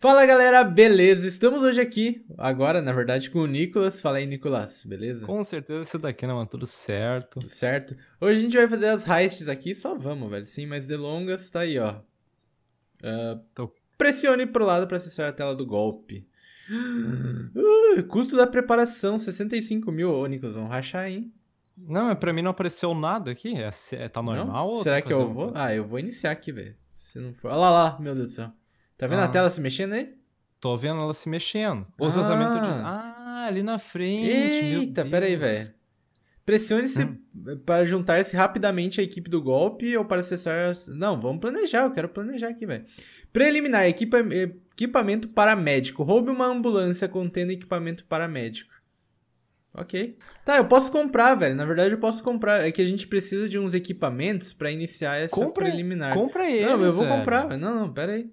Fala galera, beleza? Estamos hoje aqui, agora na verdade, com o Nicolas. Fala aí, Nicolas, beleza? Com certeza você tá aqui, né, mano? Tudo certo. Tudo certo. Hoje a gente vai fazer as heists aqui, só vamos, velho. Sem mais delongas, tá aí, ó. Uh, Tô... Pressione pro lado para acessar a tela do golpe. Uh, custo da preparação, 65 mil. Ô, Nicolas, vamos rachar, hein? Não, pra mim não apareceu nada aqui. É, é tá normal? Será que eu vou? Ah, eu vou iniciar aqui, velho. Se não for. Olha lá, lá, meu Deus do céu. Tá vendo ah. a tela se mexendo aí? Tô vendo ela se mexendo. Os ah. vazamentos de. Ah, ali na frente. Eita, pera aí, velho. Pressione-se hum. para juntar-se rapidamente à equipe do golpe ou para acessar. Não, vamos planejar, eu quero planejar aqui, velho. Preliminar: equipa... equipamento paramédico. Roube uma ambulância contendo equipamento paramédico. Ok. Tá, eu posso comprar, velho. Na verdade, eu posso comprar. É que a gente precisa de uns equipamentos para iniciar essa compra, preliminar. Compra ele. Não, eu vou comprar, velho. Não, não, pera aí.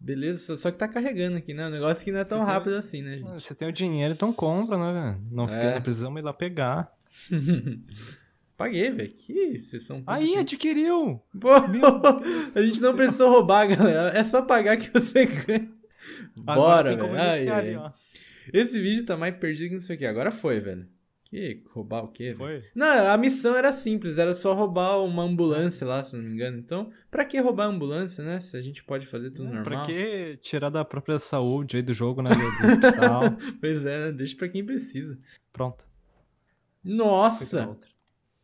Beleza, só que tá carregando aqui, né? O negócio que não é tão você rápido tem... assim, né, gente? Você tem o dinheiro, então compra, né, velho? Não, fica... é. não precisamos ir lá pegar. Paguei, velho. Que sessão. Aí, adquiriu! Pô, a gente não precisou roubar, galera. É só pagar que você ganha. Bora, velho. Esse vídeo tá mais perdido que não sei o que. Agora foi, velho. Que roubar o quê? Foi? Véio? Não, a missão era simples, era só roubar uma ambulância lá, se não me engano. Então, pra que roubar a ambulância, né? Se a gente pode fazer tudo é, normal. Pra que tirar da própria saúde aí do jogo, né? Do hospital. pois é, né? deixa pra quem precisa. Pronto. Nossa!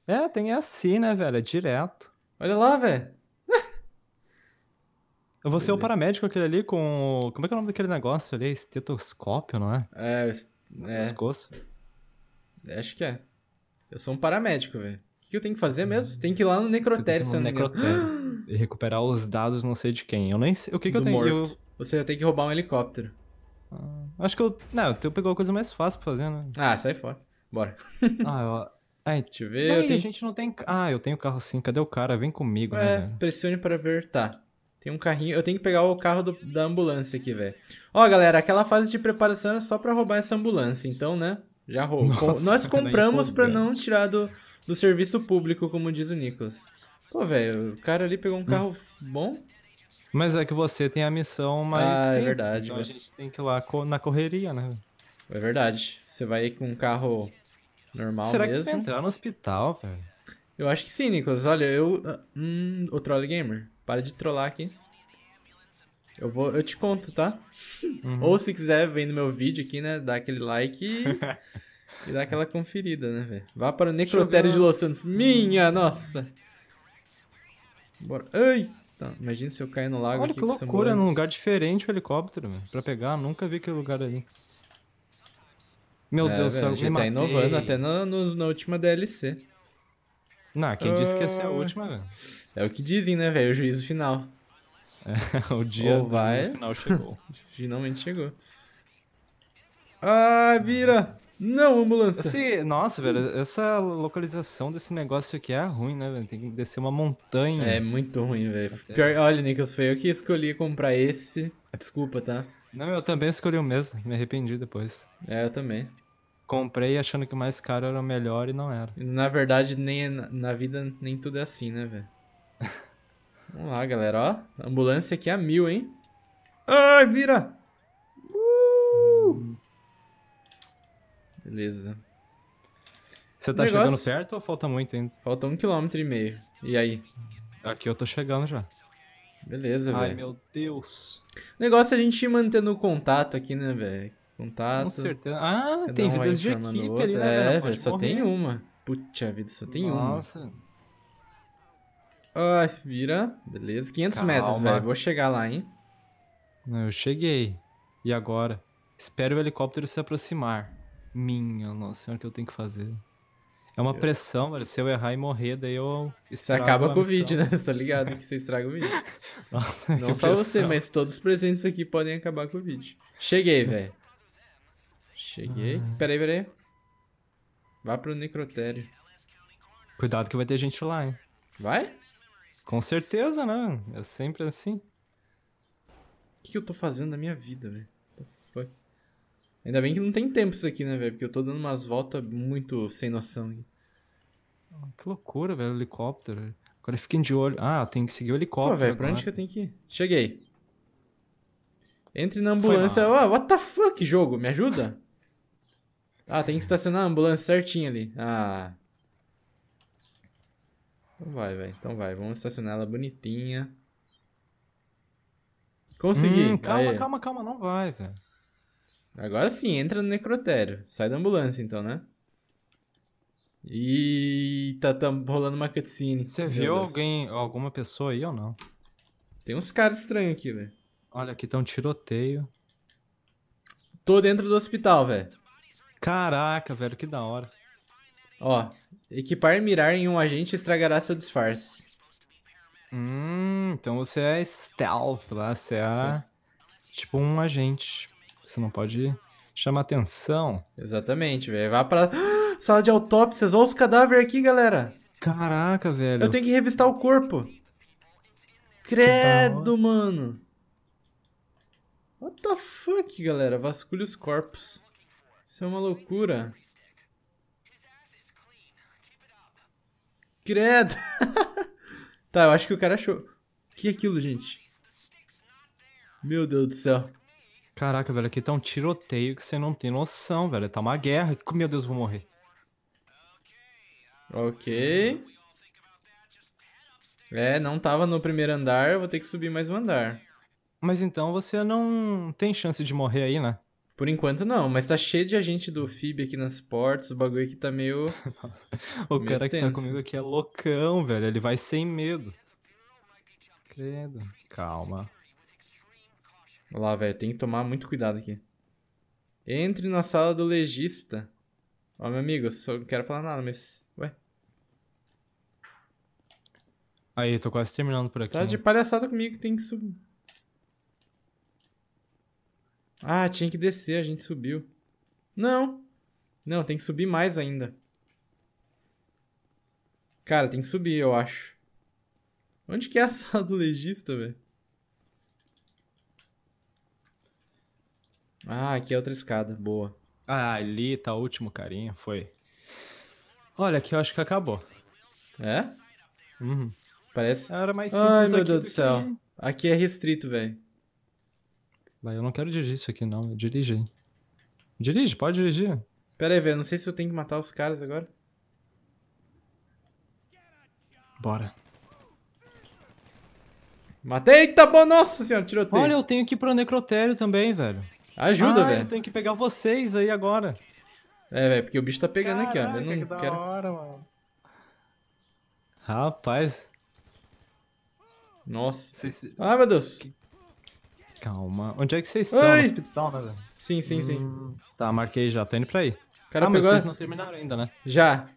É, tem assim, né, velho? É direto. Olha lá, velho. Eu vou ser o é. paramédico aquele ali com. Como é que é o nome daquele negócio ali? Estetoscópio, não é? É, é. pescoço. Acho que é. Eu sou um paramédico, velho. O que eu tenho que fazer mesmo? Hum, tem que ir lá no necrotério, se eu necrotério. E recuperar os dados não sei de quem. Eu nem sei. O que, que eu tenho? Eu... Você tem que roubar um helicóptero. Ah, acho que eu. Não, eu pegou a coisa mais fácil pra fazer, né? Ah, sai fora. Bora. ah, eu. Ai, é, Deixa eu ver. eu tenho... A gente não tem. Ah, eu tenho carro sim. Cadê o cara? Vem comigo, né, é, né? Pressione para ver. Tá. Tem um carrinho. Eu tenho que pegar o carro do... da ambulância aqui, velho. Ó, galera, aquela fase de preparação era só pra roubar essa ambulância, então, né? Já roubou. Nós tá compramos para não tirar do, do serviço público, como diz o Nicolas. Pô, velho, o cara ali pegou um hum. carro bom. Mas é que você tem a missão mais. Ah, é simples, é verdade. Então mas... a gente tem que ir lá na correria, né? É verdade. Você vai com um carro normal Será mesmo. Será que vai entrar no hospital, velho? Eu acho que sim, Nicolas. Olha, eu. Ah, hum, o Troll Gamer, para de trollar aqui. Eu vou, eu te conto, tá? Uhum. Ou se quiser, vem no meu vídeo aqui, né? Dá aquele like e, e dá aquela conferida, né, velho? Vá para o Necrotério de Los Santos. Minha nossa! Bora. Ai! Tá, imagina se eu cair no lago Olha aqui que loucura, num lugar diferente o helicóptero, velho. Pra pegar, nunca vi aquele lugar ali. Meu é, Deus do céu, já tá inovando até no, no, na última DLC. Não, quem disse que ia ser a última, velho? É o que dizem, né, velho? O juízo final. o dia vai. final chegou. Finalmente chegou. Ah, vira! Não, ambulância! Esse, nossa, velho, essa localização desse negócio aqui é ruim, né, velho? Tem que descer uma montanha. É muito ruim, velho. Pior, olha, Nicholas, foi eu que escolhi comprar esse. Desculpa, tá? Não, eu também escolhi o mesmo. Me arrependi depois. É, eu também. Comprei achando que o mais caro era o melhor e não era. Na verdade, nem na vida nem tudo é assim, né, velho? Vamos lá, galera, ó. Ambulância aqui a mil, hein? Ai, vira! Uh! Beleza. Você tá Negócio... chegando perto ou falta muito ainda? Falta um quilômetro e meio. E aí? Aqui eu tô chegando já. Beleza, velho. Ai, véio. meu Deus. O negócio é a gente ir mantendo o contato aqui, né, velho? Contato. Com certeza. Ah, tem um vidas de equipe ali, né? É, velho, só morrer. tem uma. Puta vida, só tem Nossa. uma. Nossa. Ah, vira. Beleza. 500 Calma. metros, velho. Vou chegar lá, hein? Eu cheguei. E agora? Espero o helicóptero se aproximar. Minha nossa senhora, o que eu tenho que fazer? É uma pressão, velho. Se eu errar e morrer, daí eu. Você acaba com o vídeo, né? Você tá ligado que você estraga o vídeo. nossa, Não só pressão. você, mas todos os presentes aqui podem acabar com o vídeo. Cheguei, velho. Cheguei. Ah. Peraí, peraí. Vá pro necrotério. Cuidado que vai ter gente lá, hein? Vai? Com certeza, né? É sempre assim. O que, que eu tô fazendo da minha vida, velho? Foi. Ainda bem que não tem tempo isso aqui, né, velho? Porque eu tô dando umas voltas muito sem noção. Ah, que loucura, velho, helicóptero. Agora fiquem de olho. Ah, tem que seguir o helicóptero. Pô, velho, pra onde que eu tenho que ir? Cheguei. Entre na ambulância. Oh, what the fuck, jogo? Me ajuda? ah, tem que estacionar a ambulância certinho ali. Ah. Então vai, velho. Então vai. Vamos estacionar ela bonitinha. Consegui. Hum, calma, Aê. calma, calma. Não vai, velho. Agora sim, entra no necrotério. Sai da ambulância, então, né? E tá, tá rolando uma cutscene. Você viu alguém, alguma pessoa aí ou não? Tem uns caras estranhos aqui, velho. Olha, aqui tá um tiroteio. Tô dentro do hospital, velho. Caraca, velho, que da hora. Ó, equipar mirar em um agente estragará seu disfarce. Hum, então você é stealth lá, você é Sim. tipo um agente. Você não pode chamar atenção. Exatamente, velho. Vá pra sala de autópsias. Olha os cadáveres aqui, galera. Caraca, velho. Eu tenho que revistar o corpo. Credo, mano. What the fuck, galera? Vasculha os corpos. Isso é uma loucura. Credo! tá, eu acho que o cara achou. O que é aquilo, gente? Meu Deus do céu. Caraca, velho, aqui tá um tiroteio que você não tem noção, velho. Tá uma guerra. Meu Deus, vou morrer. Ok. É, não tava no primeiro andar, vou ter que subir mais um andar. Mas então você não tem chance de morrer aí, né? Por enquanto não, mas tá cheio de agente do FIB aqui nas portas, o bagulho aqui tá meio. Nossa, o meio cara tenso. que tá comigo aqui é loucão, velho. Ele vai sem medo. Credo. Calma. Lá, velho, tem que tomar muito cuidado aqui. Entre na sala do legista. Ó, meu amigo, eu só não quero falar nada, mas. Ué. Aí, eu tô quase terminando por tá aqui. Tá de palhaçada comigo, tem que subir. Ah, tinha que descer, a gente subiu. Não. Não, tem que subir mais ainda. Cara, tem que subir, eu acho. Onde que é a sala do legista, velho? Ah, aqui é outra escada. Boa. Ah, ali tá o último carinha, foi. Olha, aqui eu acho que acabou. É? Uhum. Parece. Era mais simples Ai, meu Deus do, do céu. Que... Aqui é restrito, velho eu não quero dirigir isso aqui, não. Dirige aí. Dirige, pode dirigir. Pera aí, velho. Não sei se eu tenho que matar os caras agora. Bora. Matei! Eita, bom, nossa senhora, tiroteio. Olha, eu tenho que ir pro necrotério também, velho. Ajuda, ah, velho. eu tenho que pegar vocês aí agora. É, velho, porque o bicho tá pegando Caraca, aqui, ó. Eu não que quero... Hora, Rapaz. Nossa. Cês... Ah, meu Deus. Que... Calma. Onde é que vocês estão? Oi. No hospital, né, velho? Sim, sim, sim. Hum, tá, marquei já. Tô indo pra aí. Cara, ah, mas vocês não terminaram ainda, né? Já.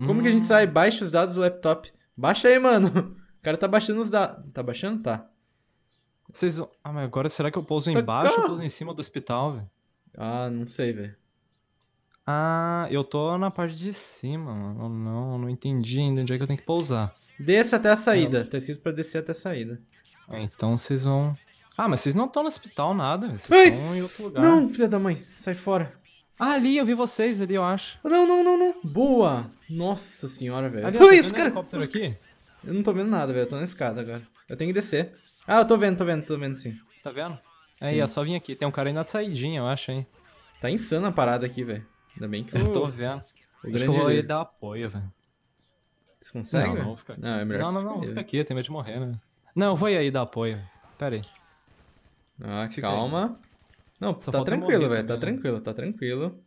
Como hum. que a gente hum. sai? Baixa os dados do laptop. Baixa aí, mano. O cara tá baixando os dados. Tá baixando? Tá. Vocês vão... Ah, mas agora será que eu pouso embaixo ou tá. pouso em cima do hospital, velho? Ah, não sei, velho. Ah, eu tô na parte de cima, mano. Não, não entendi ainda onde é que eu tenho que pousar. Desça até a saída. Tá escrito pra descer até a saída. É, então vocês vão ah, mas vocês não estão no hospital nada. Vocês Ai, estão em outro lugar. Não, filha da mãe, sai fora. Ah, ali, eu vi vocês ali, eu acho. Não, não, não, não. Boa! Nossa senhora, velho. Ali, Ui, os cara. Um aqui? Eu não tô vendo nada, velho. Eu tô na escada agora. Eu tenho que descer. Ah, eu tô vendo, tô vendo, tô vendo sim. Tá vendo? Sim. Aí, é só vim aqui. Tem um cara ainda na saidinha, eu acho, hein? Tá insana a parada aqui, velho. Ainda bem que eu. Eu tô vendo. O acho grande... que eu vou ir dar apoio, velho. Você consegue? Não, não, aqui. Não, é melhor Não, não, não, fica aqui, tem medo de morrer, né? Não, eu vou ir aí dar apoio. Pera aí. Ah, Fica calma. Aí. Não, Só tá tranquilo, velho. Tá né? tranquilo, tá tranquilo.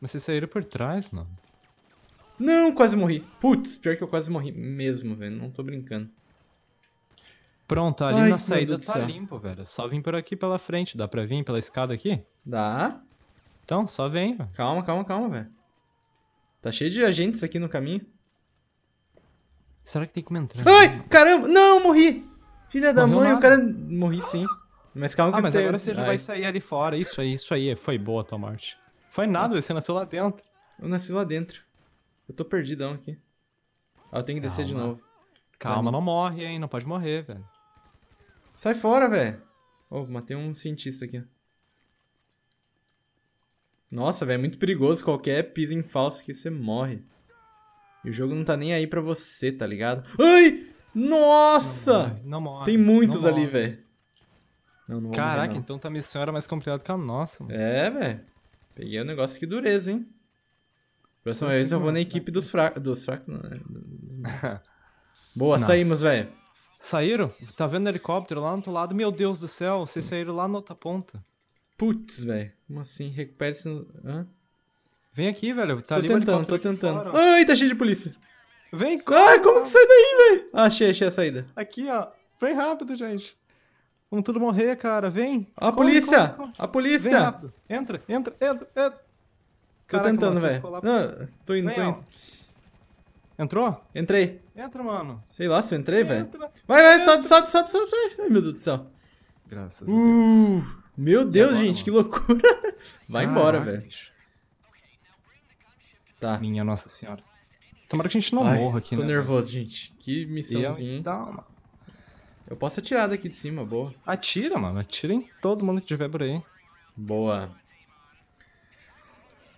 Mas vocês saíram por trás, mano. Não, quase morri. Putz, pior que eu quase morri mesmo, velho. Não tô brincando. Pronto, ali Ai, na saída tá céu. limpo, velho. Só vim por aqui pela frente. Dá pra vir pela escada aqui? Dá. Então, só vem, velho. Calma, calma, calma, velho. Tá cheio de agentes aqui no caminho. Será que tem como entrar? Ai, caramba! Não, morri! Filha da Morreu mãe, nada. o cara. Morri sim. Mas calma ah, que mas agora você já vai sair ali fora. Isso aí, isso aí. Foi boa a tua morte. Foi nada, você nasceu lá dentro. Eu nasci lá dentro. Eu tô perdidão aqui. Ah, eu tenho que descer de novo. Calma, não morre, hein? Não pode morrer, velho. Sai fora, velho. Oh, matei um cientista aqui. Nossa, velho, é muito perigoso. Qualquer piso em falso que você morre. E o jogo não tá nem aí pra você, tá ligado? Ai! Nossa! Não, morre. Tem muitos ali, velho. Caraca, então tá a missão era mais complicada que a nossa. Mano. É, velho. Peguei um negócio que dureza, hein? Próxima vez eu vou na né? equipe dos fracos. Dos fracos, não, né? Dos... Boa, não. saímos, velho. Saíram? Tá vendo o helicóptero lá no outro lado? Meu Deus do céu, vocês saíram lá na outra ponta. Putz, velho. Como assim? Recupere-se no. Hã? Vem aqui, velho. Tá tô ali tentando, tô tentando. Fora, Ai, tá cheio de polícia. Vem, corre! Ai, como que sai daí, velho? Ah, achei, achei a saída. Aqui, ó. Vem rápido, gente. Vamos tudo morrer, cara. Vem. A corre, polícia! Corre, corre. A polícia! Vem rápido. Entra, entra, entra, entra. Tô tentando, velho. Lá... tô indo, Vem, tô indo. Entrou? Entrei. Entra, mano. Sei lá se eu entrei, velho. Vai, vai, sobe, sobe, sobe, sobe, sobe. Ai, meu Deus do céu. Graças uh, a Deus. Meu Deus, Agora, gente, mano. que loucura. Vai embora, velho. Tá. Minha Nossa Senhora. Tomara que a gente não Ai, morra aqui, tô né? Tô nervoso, gente. Que missãozinha, hein? Dá então, Eu posso atirar daqui de cima, boa. Atira, mano. Atira em todo mundo que tiver por aí. Boa.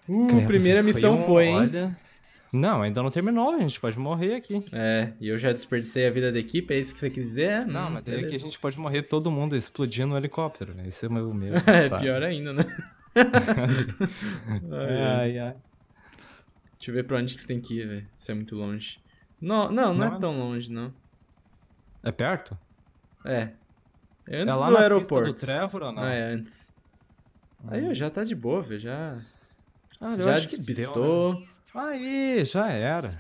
Uh, primeira missão foi, foi hein? Olha... Não, ainda não terminou, a gente pode morrer aqui. É, e eu já desperdicei a vida da equipe, é isso que você quiser? Não, hum, mas é que a gente pode morrer todo mundo explodindo no helicóptero, né? Esse é o meu medo. é pior ainda, né? ai, ai. ai. Deixa eu ver pra onde que você tem que ir, velho. Se é muito longe. Não, não, não, é não é, é tão né? longe, não. É perto? É. É, é antes é lá do aeroporto. Pista do Trevor ou não? Ah, é antes. Hum. Aí já tá de boa, velho. Já. Ah, já despistou. Deu, né? Aí, já era.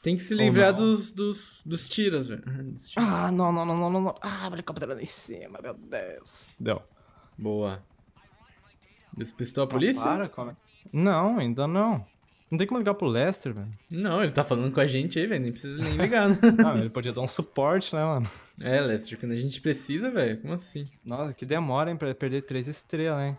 Tem que se livrar dos, dos, dos tiras velho. Ah, não, não, não, não, não. Ah, o helicóptero lá em cima, meu Deus. Deu. Boa. Despistou a polícia? Ah, para, como... É não, ainda não. Não tem como ligar pro Lester, velho. Não, ele tá falando com a gente aí, velho. Nem precisa nem ligar, né? ah, ele podia dar um suporte, né, mano? É, Lester, quando a gente precisa, velho. Como assim? Nossa, que demora, hein, pra perder três estrelas, hein?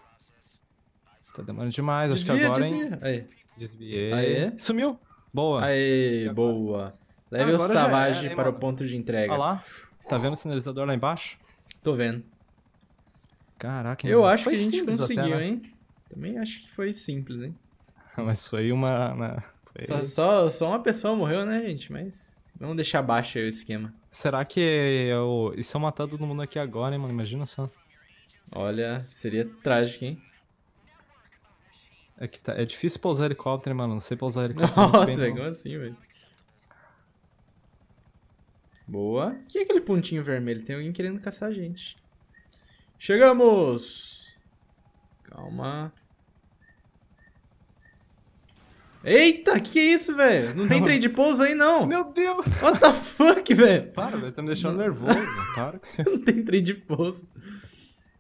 Tá demorando demais. Desvia, Acho que agora, desvia. hein? Aí. Desviei. Aê. Sumiu. Boa. Aê, boa. Leve agora o Savage para mano. o ponto de entrega. Olha lá. Tá vendo o sinalizador lá embaixo? Tô vendo. Caraca, Eu mano. acho foi que a gente conseguiu, até, né? hein? Também acho que foi simples, hein? Mas foi uma. uma foi... Só, só, só uma pessoa morreu, né, gente? Mas. Vamos deixar baixo aí o esquema. Será que eu... e se eu matar todo mundo aqui agora, hein, mano? Imagina só. Olha, seria trágico, hein? É, que tá... é difícil pousar helicóptero, mano. Não sei pousar helicóptero. Nossa, é igual assim, velho? Boa. O que é aquele pontinho vermelho? Tem alguém querendo caçar a gente. Chegamos! Calma. Eita, que é isso, velho? Não tem trade pouso aí, não. Meu Deus. What the fuck, velho? Para, velho, tá me deixando nervoso, para. não tem trade pouso.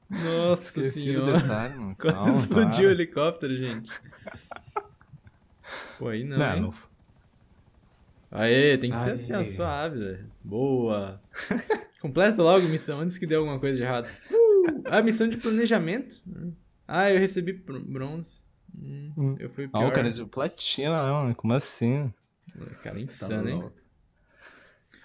Nossa Esqueci senhora. Detalhe, mano. Quase explodiu para. o helicóptero, gente. Pô, aí não, não, não. Aê, tem que Aê. ser assim, ó, suave, velho. Boa. Completa logo a missão, antes que dê alguma coisa de errado. Uh, a missão de planejamento. Hum. Ah, eu recebi bronze. Hum. eu fui pior. o cara, de platina, não. Né, Como assim? Cara, tá insano, hein?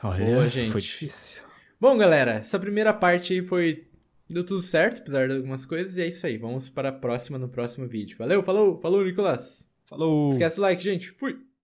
Olha, Boa, gente. foi difícil. Bom, galera, essa primeira parte aí foi... Deu tudo certo, apesar de algumas coisas, e é isso aí. Vamos para a próxima no próximo vídeo. Valeu, falou, falou, Nicolas. Falou. Esquece o like, gente. Fui.